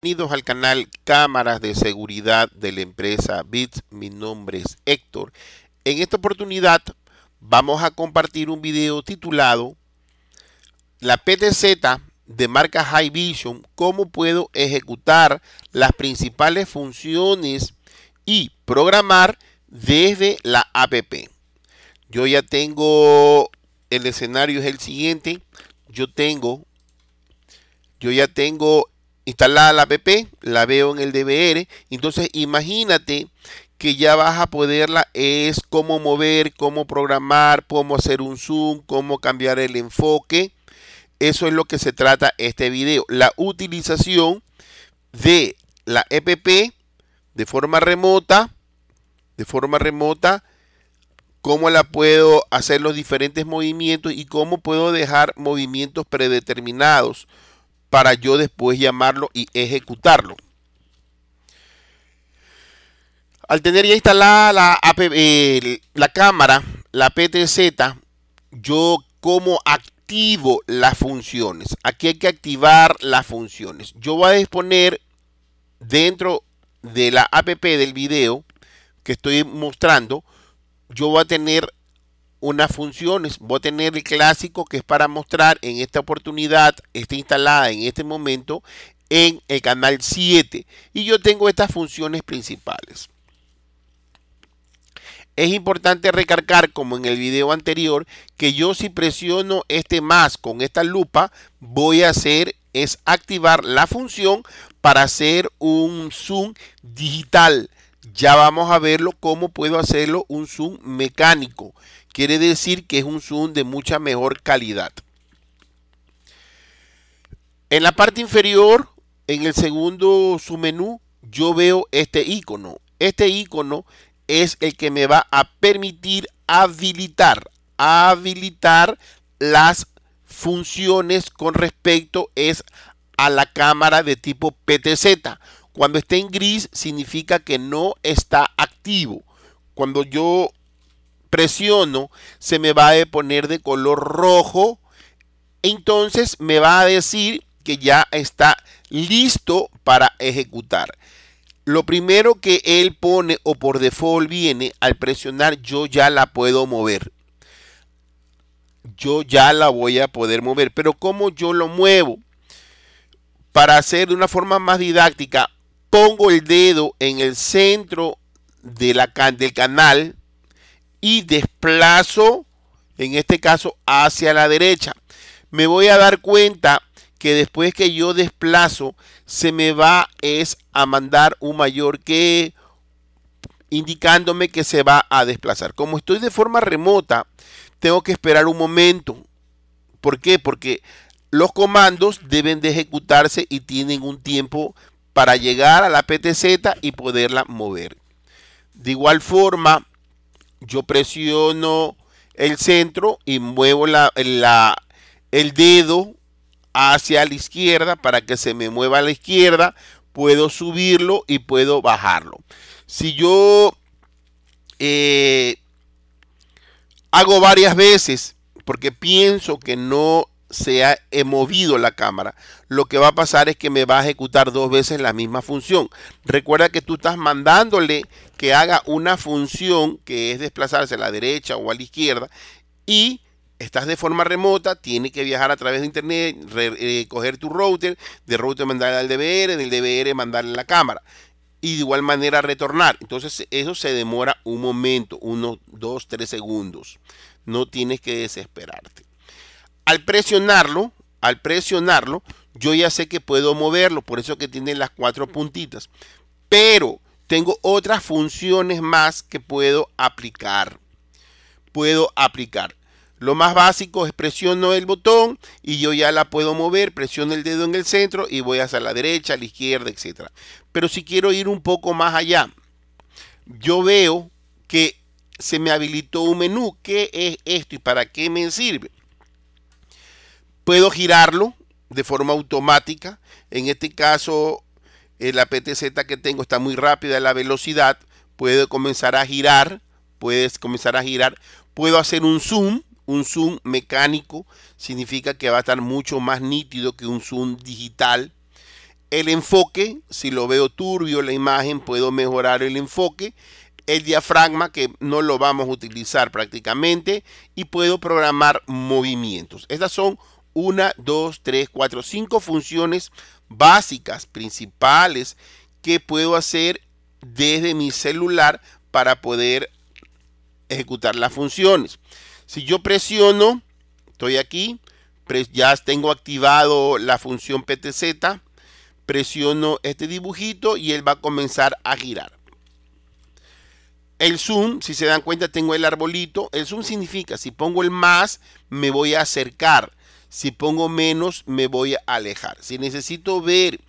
Bienvenidos al canal Cámaras de Seguridad de la empresa BITS. Mi nombre es Héctor. En esta oportunidad vamos a compartir un video titulado La PTZ de marca High Vision, cómo puedo ejecutar las principales funciones y programar desde la app. Yo ya tengo el escenario es el siguiente. Yo tengo yo ya tengo instalada la app, la veo en el DVR, entonces imagínate que ya vas a poderla es cómo mover, cómo programar, cómo hacer un zoom, cómo cambiar el enfoque. Eso es lo que se trata este video, la utilización de la app de forma remota, de forma remota, cómo la puedo hacer los diferentes movimientos y cómo puedo dejar movimientos predeterminados para yo después llamarlo y ejecutarlo. Al tener ya instalada la, eh, la cámara, la PTZ, yo como activo las funciones. Aquí hay que activar las funciones. Yo voy a disponer dentro de la app del video que estoy mostrando, yo voy a tener unas funciones. Voy a tener el clásico que es para mostrar en esta oportunidad, está instalada en este momento en el canal 7. Y yo tengo estas funciones principales. Es importante recargar, como en el video anterior, que yo si presiono este más con esta lupa, voy a hacer es activar la función para hacer un zoom digital. Ya vamos a verlo cómo puedo hacerlo un zoom mecánico. Quiere decir que es un zoom de mucha mejor calidad. En la parte inferior, en el segundo submenú, yo veo este icono. Este icono es el que me va a permitir habilitar, habilitar las funciones con respecto es a la cámara de tipo PTZ. Cuando está en gris significa que no está activo. Cuando yo presiono, se me va a poner de color rojo. Entonces me va a decir que ya está listo para ejecutar. Lo primero que él pone o por default viene, al presionar yo ya la puedo mover. Yo ya la voy a poder mover. Pero ¿cómo yo lo muevo? Para hacer de una forma más didáctica, pongo el dedo en el centro de la del canal y desplazo, en este caso, hacia la derecha. Me voy a dar cuenta que después que yo desplazo, se me va es a mandar un mayor que indicándome que se va a desplazar. Como estoy de forma remota, tengo que esperar un momento. ¿Por qué? Porque los comandos deben de ejecutarse y tienen un tiempo para llegar a la PTZ y poderla mover. De igual forma, yo presiono el centro y muevo la, el dedo hacia la izquierda para que se me mueva a la izquierda, puedo subirlo y puedo bajarlo. Si yo eh, hago varias veces porque pienso que no se ha movido la cámara, lo que va a pasar es que me va a ejecutar dos veces la misma función. Recuerda que tú estás mandándole que haga una función que es desplazarse a la derecha o a la izquierda y estás de forma remota, tiene que viajar a través de internet, recoger eh, coger tu router, de router mandarle al DVR, del DVR mandarle a la cámara y de igual manera retornar. Entonces eso se demora un momento, unos dos, tres segundos. No tienes que desesperarte al presionarlo, al presionarlo, yo ya sé que puedo moverlo, por eso que tiene las cuatro puntitas. Pero tengo otras funciones más que puedo aplicar. Puedo aplicar. Lo más básico es presiono el botón y yo ya la puedo mover, presiono el dedo en el centro y voy hacia la derecha, a la izquierda, etc. Pero si quiero ir un poco más allá, yo veo que se me habilitó un menú. ¿Qué es esto y para qué me sirve? Puedo girarlo de forma automática. En este caso, eh, la PTZ que tengo está muy rápida la velocidad. Puedo comenzar a girar. Puedes comenzar a girar. Puedo hacer un zoom. Un zoom mecánico significa que va a estar mucho más nítido que un zoom digital. El enfoque, si lo veo turbio la imagen, puedo mejorar el enfoque. El diafragma, que no lo vamos a utilizar prácticamente. Y puedo programar movimientos. Estas son una, dos, tres, cuatro, cinco funciones básicas, principales, que puedo hacer desde mi celular para poder ejecutar las funciones. Si yo presiono, estoy aquí, ya tengo activado la función PTZ, presiono este dibujito y él va a comenzar a girar. El zoom, si se dan cuenta, tengo el arbolito. El zoom significa, si pongo el más, me voy a acercar. Si pongo menos, me voy a alejar. Si necesito ver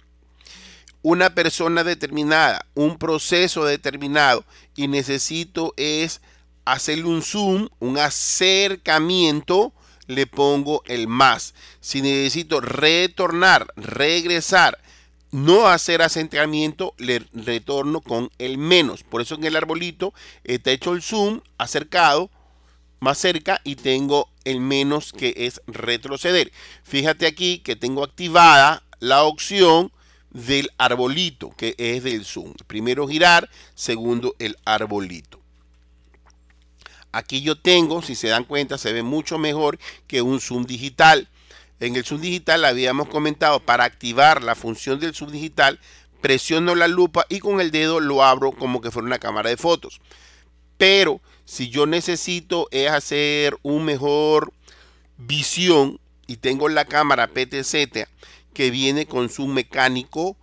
una persona determinada, un proceso determinado, y necesito es hacerle un zoom, un acercamiento, le pongo el más. Si necesito retornar, regresar, no hacer acercamiento, le retorno con el menos. Por eso en el arbolito está hecho el zoom acercado, más cerca, y tengo el menos que es retroceder. Fíjate aquí que tengo activada la opción del arbolito, que es del zoom. Primero girar, segundo el arbolito. Aquí yo tengo, si se dan cuenta, se ve mucho mejor que un zoom digital. En el zoom digital habíamos comentado, para activar la función del zoom digital, presiono la lupa y con el dedo lo abro como que fuera una cámara de fotos. Pero si yo necesito es hacer un mejor visión y tengo la cámara PTZ que viene con su mecánico,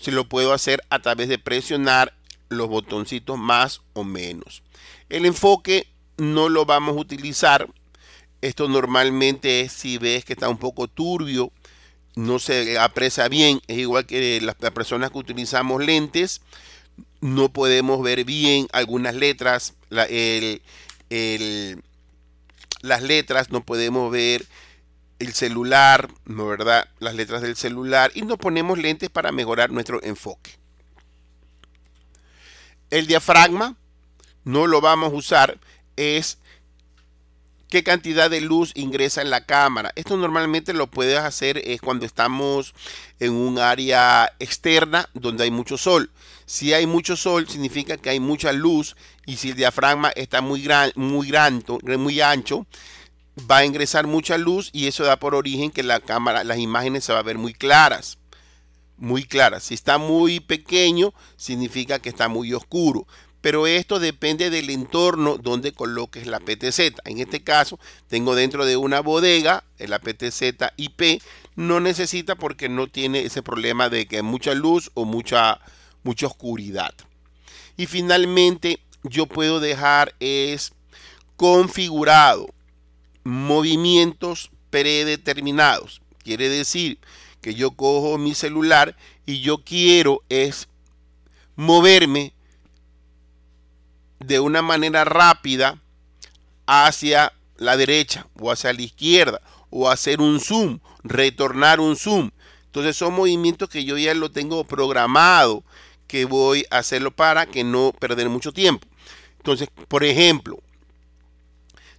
se lo puedo hacer a través de presionar los botoncitos más o menos. El enfoque no lo vamos a utilizar. Esto normalmente es si ves que está un poco turbio, no se aprecia bien. Es igual que las personas que utilizamos lentes no podemos ver bien algunas letras, las letras, no podemos ver el celular, ¿no verdad? Las letras del celular y nos ponemos lentes para mejorar nuestro enfoque. El diafragma no lo vamos a usar, es qué cantidad de luz ingresa en la cámara. Esto normalmente lo puedes hacer es eh, cuando estamos en un área externa donde hay mucho sol. Si hay mucho sol significa que hay mucha luz y si el diafragma está muy gran, muy grande, muy ancho, va a ingresar mucha luz y eso da por origen que la cámara, las imágenes se va a ver muy claras. Muy claras. Si está muy pequeño, significa que está muy oscuro pero esto depende del entorno donde coloques la PTZ. En este caso, tengo dentro de una bodega eh, la PTZ IP, no necesita porque no tiene ese problema de que hay mucha luz o mucha, mucha oscuridad. Y finalmente, yo puedo dejar es configurado movimientos predeterminados. Quiere decir que yo cojo mi celular y yo quiero es moverme de una manera rápida hacia la derecha o hacia la izquierda o hacer un zoom, retornar un zoom. Entonces son movimientos que yo ya lo tengo programado que voy a hacerlo para que no perder mucho tiempo. Entonces, por ejemplo,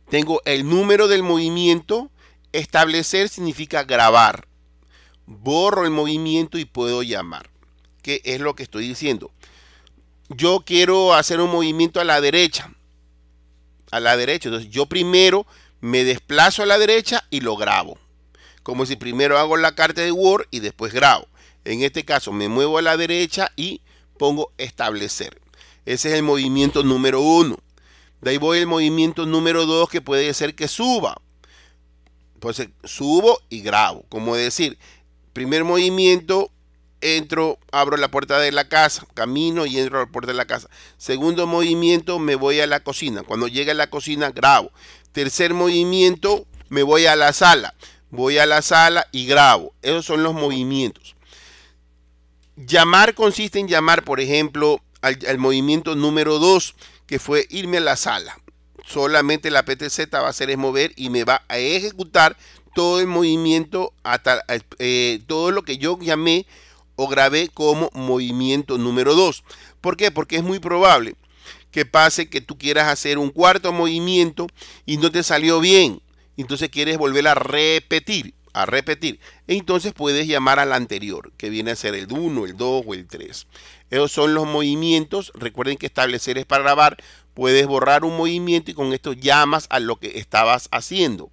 tengo el número del movimiento, establecer significa grabar. Borro el movimiento y puedo llamar, que es lo que estoy diciendo yo quiero hacer un movimiento a la derecha. A la derecha. Entonces yo primero me desplazo a la derecha y lo grabo. Como si primero hago la carta de Word y después grabo. En este caso me muevo a la derecha y pongo establecer. Ese es el movimiento número uno. De ahí voy el movimiento número dos que puede ser que suba. Entonces subo y grabo. Como decir, primer movimiento entro, abro la puerta de la casa, camino y entro a la puerta de la casa. Segundo movimiento, me voy a la cocina. Cuando llegue a la cocina, grabo. Tercer movimiento, me voy a la sala. Voy a la sala y grabo. Esos son los movimientos. Llamar consiste en llamar, por ejemplo, al, movimiento número 2, que fue irme a la sala. Solamente la PTZ va a hacer es mover y me va a ejecutar todo el movimiento, hasta, eh, todo lo que yo llamé o grabé como movimiento número 2. ¿Por qué? Porque es muy probable que pase que tú quieras hacer un cuarto movimiento y no te salió bien. Entonces quieres volver a repetir, a repetir. entonces puedes llamar al anterior, que viene a ser el 1, el 2 o el 3. Esos son los movimientos. Recuerden que establecer es para grabar. Puedes borrar un movimiento y con esto llamas a lo que estabas haciendo.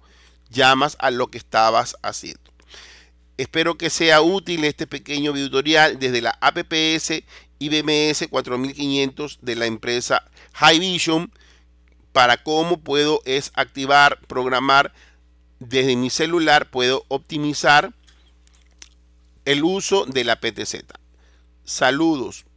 Llamas a lo que estabas haciendo. Espero que sea útil este pequeño tutorial desde la APPS IBMS 4500 de la empresa High Vision para cómo puedo es activar, programar desde mi celular, puedo optimizar el uso de la PTZ. Saludos.